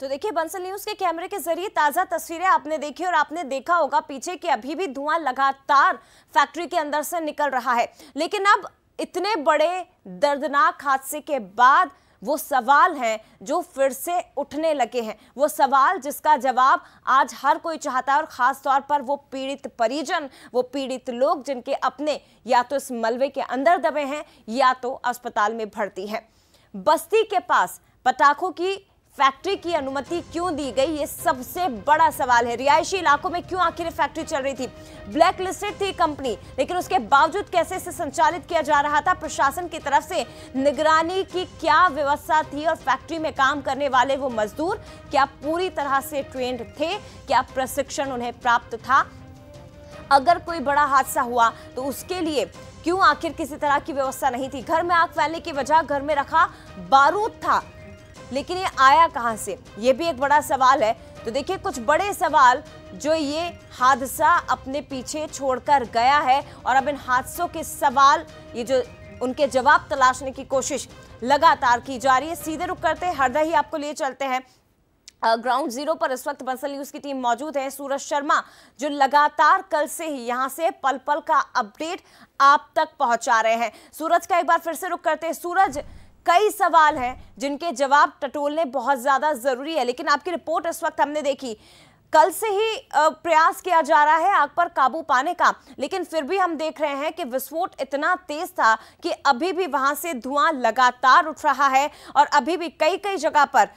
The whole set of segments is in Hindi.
तो देखिए बंसल न्यूज के कैमरे के जरिए ताजा तस्वीरें आपने देखी और आपने देखा होगा पीछे कि अभी भी धुआं लगातार फैक्ट्री के अंदर से निकल रहा है लेकिन अब इतने बड़े दर्दनाक हादसे के बाद वो सवाल हैं जो फिर से उठने लगे हैं वो सवाल जिसका जवाब आज हर कोई चाहता है और ख़ास तौर पर वो पीड़ित परिजन वो पीड़ित लोग जिनके अपने या तो इस मलबे के अंदर दबे हैं या तो अस्पताल में भर्ती हैं बस्ती के पास पटाखों की फैक्ट्री की अनुमति क्यों दी गई ये सबसे बड़ा सवाल है रिहायशी इलाकों में क्यों आखिर फैक्ट्री चल रही थी ब्लैक लिस्टेड थी कंपनी लेकिन उसके बावजूद कैसे इसे संचालित किया जा रहा था प्रशासन की तरफ से निगरानी की क्या व्यवस्था थी और फैक्ट्री में काम करने वाले वो मजदूर क्या पूरी तरह से ट्रेंड थे क्या प्रशिक्षण उन्हें प्राप्त था अगर कोई बड़ा हादसा हुआ तो उसके लिए क्यों आखिर किसी तरह की व्यवस्था नहीं थी घर में आग फैलने की वजह घर में रखा बारूद था लेकिन ये आया कहाँ से ये भी एक बड़ा सवाल है तो देखिए कुछ बड़े सवाल जो ये हादसा अपने पीछे छोड़कर गया है और अब इन हादसों के सवाल ये जो उनके जवाब तलाशने की कोशिश लगातार की जा रही है सीधे रुक करते हरदा ही आपको लिए चलते हैं ग्राउंड जीरो पर इस वक्त बंसल न्यूज की टीम मौजूद है सूरज शर्मा जो लगातार कल से ही यहां से पल पल का अपडेट आप तक पहुंचा रहे हैं सूरज का एक बार फिर से रुक करते हैं सूरज कई सवाल हैं जिनके जवाब टटोलने बहुत ज़्यादा ज़रूरी है लेकिन आपकी रिपोर्ट इस वक्त हमने देखी कल से ही प्रयास किया जा रहा है आग पर काबू पाने का लेकिन फिर भी हम देख रहे हैं कि विस्फोट इतना तेज था कि अभी भी वहां से धुआं लगातार उठ रहा है और अभी भी कई कई जगह पर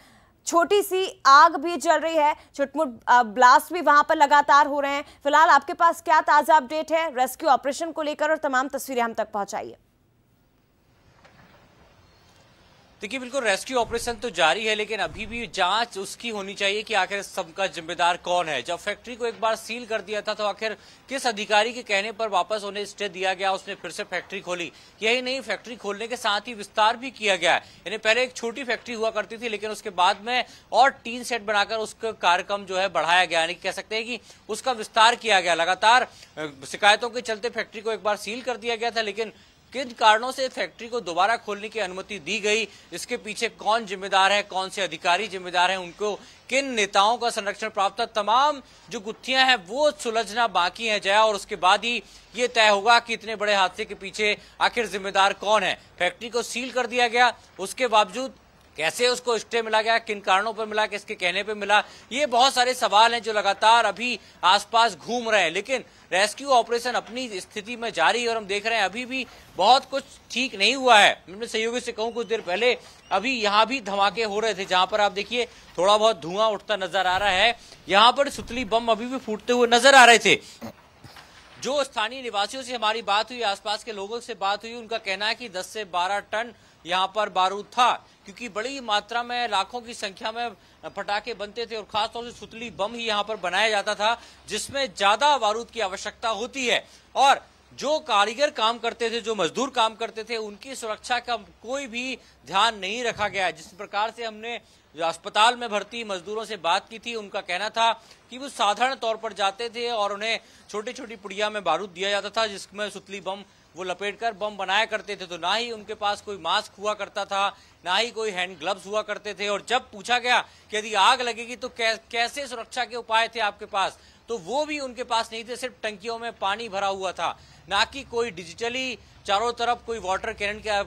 छोटी सी आग भी जल रही है छुटमुट ब्लास्ट भी वहां पर लगातार हो रहे हैं फिलहाल आपके पास क्या ताज़ा अपडेट है रेस्क्यू ऑपरेशन को लेकर और तमाम तस्वीरें हम तक पहुंचाइए देखिए बिल्कुल रेस्क्यू ऑपरेशन तो जारी है लेकिन अभी भी जांच उसकी होनी चाहिए कि आखिर सबका जिम्मेदार कौन है जब फैक्ट्री को एक बार सील कर दिया था तो आखिर किस अधिकारी के कहने पर वापस उन्हें स्टे दिया गया उसने फिर से फैक्ट्री खोली यही नहीं फैक्ट्री खोलने के साथ ही विस्तार भी किया गया है यानी पहले एक छोटी फैक्ट्री हुआ करती थी लेकिन उसके बाद में और टीन सेट बनाकर उसका कार्यक्रम जो है बढ़ाया गया यानी कह सकते हैं कि उसका विस्तार किया गया लगातार शिकायतों के चलते फैक्ट्री को एक बार सील कर दिया गया था लेकिन किन कारणों से फैक्ट्री को दोबारा खोलने की अनुमति दी गई इसके पीछे कौन जिम्मेदार है कौन से अधिकारी जिम्मेदार है उनको किन नेताओं का संरक्षण प्राप्त है तमाम जो गुत्थियां हैं वो सुलझना बाकी है जया और उसके बाद ही ये तय होगा कि इतने बड़े हादसे के पीछे आखिर जिम्मेदार कौन है फैक्ट्री को सील कर दिया गया उसके बावजूद कैसे उसको स्टे मिला गया किन कारणों पर मिला किसके कहने पर मिला ये बहुत सारे सवाल हैं जो लगातार अभी आसपास घूम रहे हैं लेकिन रेस्क्यू ऑपरेशन अपनी स्थिति में जारी है और हम देख रहे हैं अभी भी बहुत कुछ ठीक नहीं हुआ है मैं सहयोगी से कहूँ कुछ देर पहले अभी यहाँ भी धमाके हो रहे थे जहां पर आप देखिए थोड़ा बहुत धुआं उठता नजर आ रहा है यहाँ पर सुतली बम अभी भी फूटते हुए नजर आ रहे थे जो स्थानीय निवासियों से हमारी बात हुई आसपास के लोगों से बात हुई उनका कहना है कि 10 से 12 टन यहाँ पर बारूद था क्योंकि बड़ी मात्रा में लाखों की संख्या में पटाखे बनते थे और खासतौर से सुतली बम ही यहाँ पर बनाया जाता था जिसमें ज्यादा बारूद की आवश्यकता होती है और जो कारीगर काम करते थे जो मजदूर काम करते थे उनकी सुरक्षा का कोई भी ध्यान नहीं रखा गया जिस प्रकार से हमने जो अस्पताल में भर्ती मजदूरों से बात की थी उनका कहना था कि वो साधारण तौर पर जाते थे और उन्हें छोटी छोटी पुड़िया में बारूद दिया जाता था जिसमें सुतली बम वो लपेट कर बम बनाया करते थे तो ना ही उनके पास कोई मास्क हुआ करता था ना ही कोई हैंड ग्लव्स हुआ करते थे और जब पूछा गया कि यदि आग लगेगी तो कैसे सुरक्षा के उपाय थे आपके पास तो वो भी उनके पास नहीं थे सिर्फ टंकियों में पानी भरा हुआ था ना कि कोई डिजिटली चारों तरफ कोई वाटर कैनन का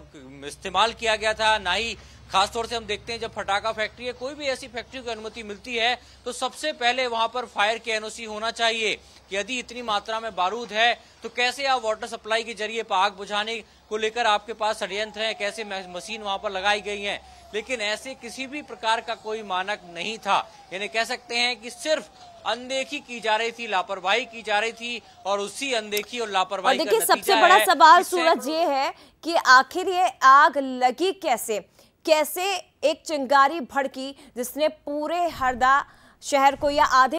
इस्तेमाल किया गया था ना ही खासतौर से हम देखते हैं जब फटाखा फैक्ट्री है कोई भी ऐसी फैक्ट्री को अनुमति मिलती है तो सबसे पहले वहां पर फायर के एनओसी होना चाहिए कि यदि इतनी मात्रा में बारूद है तो कैसे आप वाटर सप्लाई के जरिए आग बुझाने को लेकर आपके पास षडयंत्र है कैसे मशीन वहां पर लगाई गई है लेकिन ऐसे किसी भी प्रकार का कोई मानक नहीं था यानी कह सकते हैं कि सिर्फ अनदेखी की जा रही थी लापरवाही की जा रही थी और उसी अनदेखी और लापरवाही देखिए सबसे बड़ा सवाल सूरज ये है कि आखिर ये आग लगी कैसे कैसे एक चिंगारी भड़की जिसने पूरे हरदा शहर को या आधे